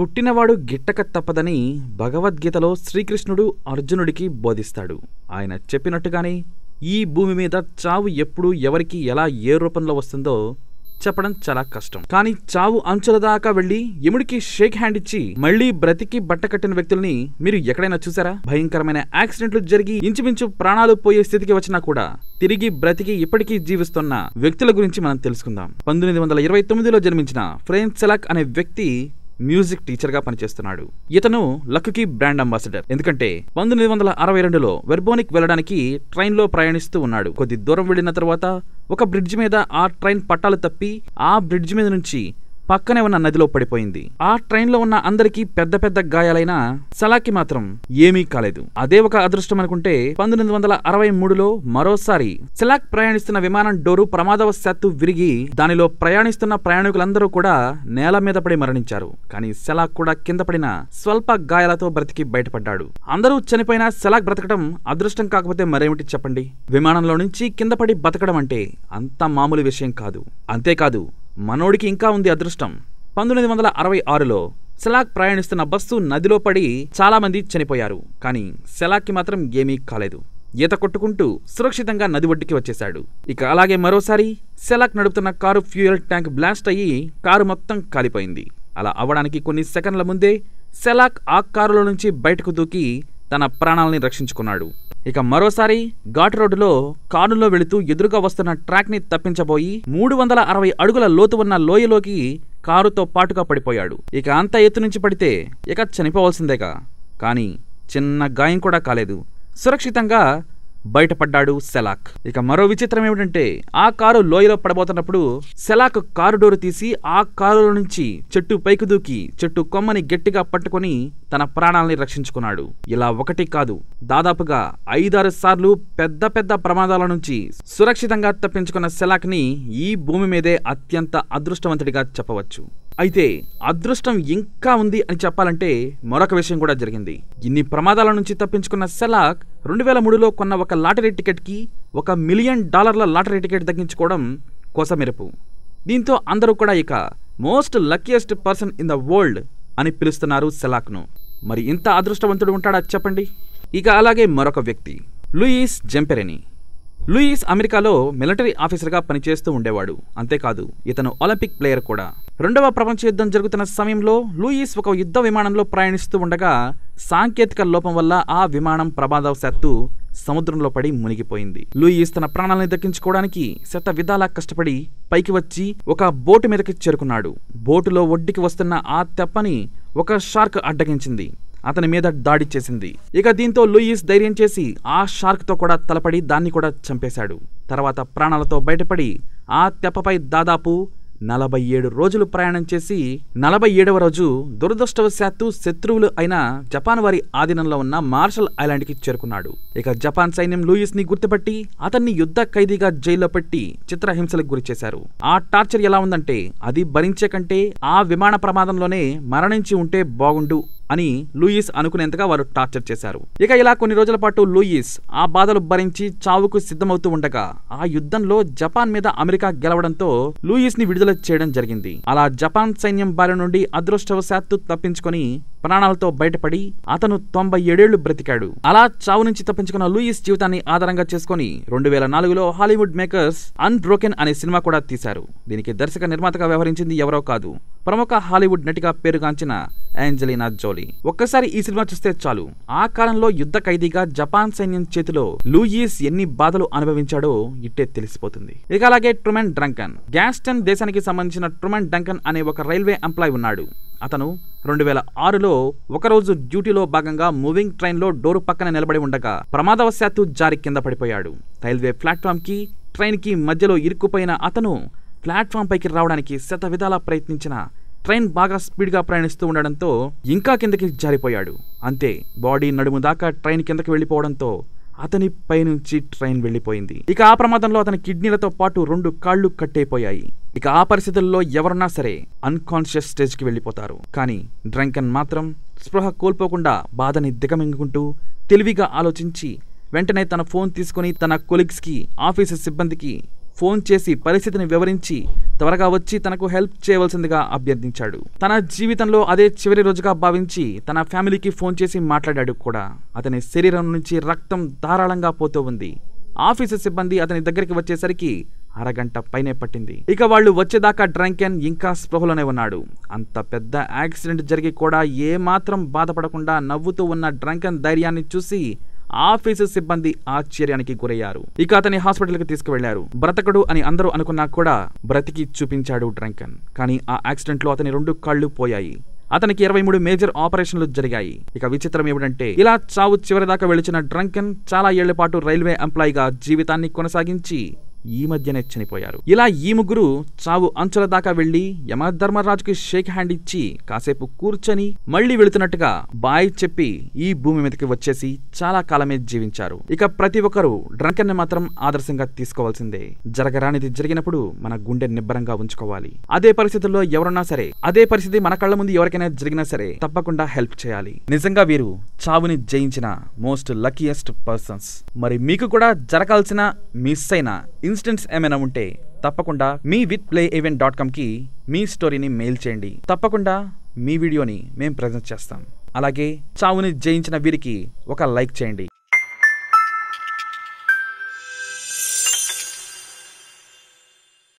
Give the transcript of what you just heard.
పుట్టినవాడు గిట్టక తప్పదని భగవద్గీతలో శ్రీకృష్ణుడు అర్జునుడికి బోధిస్తాడు ఆయన చెప్పినట్టుగానే ఈ భూమి మీద చావు ఎప్పుడు ఎవరికి ఎలా ఏ రూపంలో వస్తుందో చెప్పడం చాలా కష్టం కానీ చావు అంచుల దాకా వెళ్ళి ఎముడికి షేక్ హ్యాండ్ ఇచ్చి మళ్లీ బ్రతికి బట్టకట్టిన వ్యక్తుల్ని మీరు ఎక్కడైనా చూసారా భయంకరమైన యాక్సిడెంట్లు జరిగి ఇంచుమించు ప్రాణాలు పోయే స్థితికి వచ్చినా కూడా తిరిగి బ్రతికి ఇప్పటికీ జీవిస్తున్న వ్యక్తుల గురించి మనం తెలుసుకుందాం పంతొమ్మిది వందల ఇరవై తొమ్మిదిలో జన్మించిన ఫ్రేన్ సెలాక్ అనే వ్యక్తి మ్యూజిక్ టీచర్గా పనిచేస్తున్నాడు ఇతను లక్కి బ్రాండ్ అంబాసిడర్ ఎందుకంటే పంతొమ్మిది వందల అరవై రెండులో వెర్బోనిక్ వెళ్ళడానికి ట్రైన్లో ప్రయాణిస్తూ ఉన్నాడు కొద్ది దూరం వెళ్ళిన తర్వాత ఒక బ్రిడ్జ్ మీద ఆ ట్రైన్ పట్టాలు తప్పి ఆ బ్రిడ్జ్ మీద నుంచి పక్కనే ఉన్న నదిలో పడిపోయింది ఆ ట్రైన్లో ఉన్న అందరికీ పెద్ద పెద్ద గాయాలైన సలాకి మాత్రం ఏమీ కాలేదు అదే ఒక అదృష్టం అనుకుంటే పంతొమ్మిది వందల అరవై మూడులో మరోసారి సెలాక్ ప్రయాణిస్తున్న విమానం డోరు ప్రమాదవశాత్తు విరిగి దానిలో ప్రయాణిస్తున్న ప్రయాణికులందరూ కూడా నేల మీద పడి మరణించారు కానీ సెలాక్ కూడా కింద పడిన స్వల్ప గాయాలతో బ్రతికి బయటపడ్డాడు అందరూ చనిపోయిన సెలాక్ బ్రతకడం అదృష్టం కాకపోతే మరేమిటి చెప్పండి విమానంలో నుంచి కింద పడి బతకడం అంటే అంత మామూలు విషయం కాదు అంతేకాదు మనోడికి ఇంకా ఉంది అదృష్టం పంతొమ్మిది వందల అరవై ఆరులో సెలాక్ ప్రయాణిస్తున్న బస్సు నదిలో పడి చాలామంది చనిపోయారు కానీ సెలాక్కి మాత్రం ఏమీ కాలేదు ఈత కొట్టుకుంటూ సురక్షితంగా నది ఒడ్డుకి వచ్చేశాడు ఇక అలాగే మరోసారి సెలాక్ నడుపుతున్న కారు ఫ్యూయల్ ట్యాంక్ బ్లాస్ట్ అయ్యి కారు మొత్తం కాలిపోయింది అలా అవ్వడానికి కొన్ని సెకండ్ల ముందే సెలాక్ ఆ కారులో నుంచి బయటకు దూకి తన ప్రాణాలని రక్షించుకున్నాడు ఇక మరోసారి ఘాట్ రోడ్డులో కారులో వెళుతూ ఎదురుగా వస్తున్న ట్రాక్ని తప్పించబోయి మూడు వందల అరవై అడుగుల లోతు ఉన్న లోయలోకి కారుతో పాటుగా పడిపోయాడు ఇక అంత ఎత్తు నుంచి పడితే ఇక చనిపోవలసిందేగా కానీ చిన్న గాయం కూడా కాలేదు సురక్షితంగా బయటపడ్డాడు సెలాక్ ఇక మరో విచిత్రం ఏమిటంటే ఆ కారు లోయలో పడబోతున్నప్పుడు సెలాక్ కారు డోరు తీసి ఆ కారులో నుంచి చెట్టు పైకి దూకి చెట్టు కొమ్మని గట్టిగా పట్టుకొని తన ప్రాణాలని రక్షించుకున్నాడు ఇలా ఒకటి కాదు దాదాపుగా ఐదారు సార్లు పెద్ద పెద్ద ప్రమాదాల నుంచి సురక్షితంగా తప్పించుకున్న సెలాక్ ని ఈ భూమి మీదే అత్యంత అదృష్టవంతుడిగా చెప్పవచ్చు అయితే అదృష్టం ఇంకా ఉంది అని చెప్పాలంటే మరొక విషయం కూడా జరిగింది ఇన్ని ప్రమాదాల నుంచి తప్పించుకున్న సెలాక్ రెండు వేల మూడులో కొన్న ఒక లాటరీ టికెట్కి ఒక మిలియన్ డాలర్ల లాటరీ టికెట్ తగ్గించుకోవడం కోసమెరుపు దీంతో అందరూ కూడా ఇక most luckiest person in the world అని పిలుస్తున్నారు సెలాక్ను మరి ఇంత అదృష్టవంతుడు ఉంటాడా చెప్పండి ఇక అలాగే మరొక వ్యక్తి లూయిస్ జెంపెరెని లూయిస్ అమెరికాలో మిలిటరీ ఆఫీసర్గా పనిచేస్తూ ఉండేవాడు అంతేకాదు ఇతను ఒలింపిక్ ప్లేయర్ కూడా రెండవ ప్రపంచ యుద్ధం జరుగుతున్న సమయంలో లూయిస్ ఒక యుద్ధ విమానంలో ప్రయాణిస్తూ ఉండగా సాంకేతిక లోపం వల్ల ఆ విమానం ప్రమాదవశాత్తు సముద్రంలో పడి మునిగిపోయింది లూయిస్ తన ప్రాణాలను దక్కించుకోవడానికి శత విధాలా కష్టపడి పైకి వచ్చి ఒక బోటు మీదకి చేరుకున్నాడు బోటులో ఒడ్డుకి వస్తున్న ఆ తెప్పని ఒక షార్క్ అడ్డగించింది అతని మీద దాడి చేసింది ఇక దీంతో లూయిస్ ధైర్యం చేసి ఆ షార్క్తో కూడా తలపడి దాన్ని కూడా చంపేశాడు తర్వాత ప్రాణాలతో బయటపడి ఆ తెప్పపై దాదాపు నలభై ఏడు రోజులు ప్రయాణం చేసి నలభై ఏడవ రోజు దురదృష్టవశాత్తు శత్రువులు అయిన జపాన్ వారి ఆధీనంలో ఉన్న మార్షల్ ఐలాండ్కి చేరుకున్నాడు ఇక జపాన్ సైన్యం లూయిస్ ని గుర్తుపట్టి అతన్ని యుద్ధ ఖైదీగా జైల్లో పెట్టి చిత్రహింసలకు గురి చేశారు ఆ టార్చర్ ఎలా ఉందంటే అది భరించే కంటే ఆ విమాన ప్రమాదంలోనే మరణించి ఉంటే బాగుండు అని లూయిస్ అనుకునేంతగా వారు టార్చర్ చేశారు ఇక ఇలా కొన్ని రోజుల పాటు లూయిస్ ఆ బాధలు భరించి చావుకు సిద్ధమవుతూ ఉండగా ఆ యుద్ధంలో జపాన్ మీద అమెరికా గెలవడంతో లూయిస్ ని విడుదల చేయడం జరిగింది అలా జపాన్ సైన్యం బారి నుండి అదృష్టవశాత్తు తప్పించుకొని ప్రాణాలతో బయటపడి అతను తొంభై ఏడేళ్లు బ్రతికాడు అలా చావు నుంచి తప్పించుకున్న లూయిస్ జీవితాన్ని ఆధారంగా చేసుకుని రెండు వేల నాలుగులో హాలీవుడ్ మేకర్స్ అన్ బ్రోకెన్ అనే సినిమా కూడా తీశారు దీనికి దర్శక నిర్మాతగా వ్యవహరించింది ఎవరో కాదు ప్రముఖ హాలీవుడ్ నటిగా పేరుగాంచిన ఏంజలీనా జోలీ ఒక్కసారి ఈ సినిమా చూస్తే చాలు ఆ కాలంలో యుద్ధ ఖైదీగా జపాన్ సైన్యం చేతిలో లూయిస్ ఎన్ని బాధలు అనుభవించాడో ఇట్టే తెలిసిపోతుంది ఇక అలాగే ట్రుమెన్ డ్రంకన్ గ్యాస్టన్ దేశానికి సంబంధించిన ట్రుమెన్ డంకన్ అనే ఒక రైల్వే ఎంప్లాయ్ ఉన్నాడు అతను రెండు వేల ఆరులో ఒకరోజు డ్యూటీలో భాగంగా మూవింగ్ ట్రైన్లో డోరు పక్కన నిలబడి ఉండగా ప్రమాదవశాత్తు జారి కింద పడిపోయాడు రైల్వే ప్లాట్ఫామ్కి ట్రైన్కి మధ్యలో ఇరుక్కుపోయిన అతను ప్లాట్ఫామ్ పైకి రావడానికి శత విధాలా ప్రయత్నించిన ట్రైన్ బాగా స్పీడ్గా ప్రయాణిస్తూ ఉండడంతో ఇంకా కిందకి జారిపోయాడు అంతే బాడీ నడుము దాకా ట్రైన్ కిందకి వెళ్ళిపోవడంతో అతని పైనుంచి ట్రైన్ వెళ్ళిపోయింది ఇక ఆ ప్రమాదంలో అతని కిడ్నీలతో పాటు రెండు కాళ్ళు కట్టయిపోయాయి ఇక ఆ పరిస్థితుల్లో ఎవరన్నా సరే అన్కాన్షియస్ స్టేజ్కి వెళ్ళిపోతారు కానీ డ్రంకన్ మాత్రం స్పృహ కోల్పోకుండా బాధని దిగమింగుకుంటూ తెలివిగా ఆలోచించి వెంటనే తన ఫోన్ తీసుకుని తన కొలీగ్స్కి ఆఫీసు సిబ్బందికి ఫోన్ చేసి పరిస్థితిని వివరించి త్వరగా వచ్చి తనకు హెల్ప్ చేయవలసిందిగా అభ్యర్థించాడు తన జీవితంలో అదే చివరి రోజుగా భావించి తన ఫ్యామిలీకి ఫోన్ చేసి మాట్లాడాడు కూడా అతని శరీరం నుంచి రక్తం ధారాళంగా పోతూ ఉంది ఆఫీసు సిబ్బంది అతని దగ్గరికి వచ్చేసరికి అరగంట పైనే పట్టింది ఇక వాళ్ళు వచ్చేదాకా డ్రంకెన్ ఇంకా స్పృహలోనే ఉన్నాడు అంత పెద్ద యాక్సిడెంట్ జరిగి కూడా ఏమాత్రం బాధపడకుండా నవ్వుతూ ఉన్న డ్రంకెన్ ధైర్యాన్ని చూసి ఆఫీసు సిబ్బంది ఆశ్చర్యానికి గురయ్యారు ఇక అతని హాస్పిటల్కి తీసుకువెళ్లారు బ్రతకడు అని అందరూ అనుకున్నా కూడా బ్రతికి చూపించాడు డ్రంకన్ కానీ ఆ యాక్సిడెంట్లో అతని రెండు కళ్ళు పోయాయి అతనికి ఇరవై మూడు మేజర్ ఆపరేషన్లు జరిగాయి ఇక విచిత్రం ఏమిటంటే ఇలా చావు చివరిదాకా వెలిచిన డ్రంకన్ చాలా ఏళ్ల పాటు రైల్వే ఎంప్లాయీగా జీవితాన్ని కొనసాగించి ఈ మధ్యనే చనిపోయారు ఇలా ఈ ముగ్గురు చావు అంచుల దాకా వెళ్లి యమధర్మరాజుకి షేక్ హ్యాండ్ ఇచ్చి కాసేపు కూర్చొని మళ్లీ వెళుతున్నట్టుగా బాయ్ చెప్పి ఈ భూమి మీదకి వచ్చేసి చాలా కాలమే జీవించారు ఇక ప్రతి ఒక్కరూ డ్రంకన్ మాత్రం ఆదర్శంగా తీసుకోవాల్సిందే జరగరానిది జరిగినప్పుడు మన గుండె నిబ్బరంగా ఉంచుకోవాలి అదే పరిస్థితుల్లో ఎవరన్నా సరే అదే పరిస్థితి మన కళ్ళ ముందు ఎవరికైనా జరిగినా సరే తప్పకుండా హెల్ప్ చేయాలి నిజంగా వీరు చావుని జయించిన మోస్ట్ లక్కీయెస్ట్ పర్సన్స్ మరి మీకు కూడా జరగాల్సిన మిస్ అయిన ఇన్స్టెంట్స్ ఏమైనా ఉంటే తప్పకుండా మీ విత్ ప్లే ఈవెంట్ డాట్ కామ్కి మీ స్టోరీని మెయిల్ చేయండి తప్పకుండా మీ వీడియోని మేము ప్రజెంట్ చేస్తాం అలాగే చావుని జయించిన వీరికి ఒక లైక్ చేయండి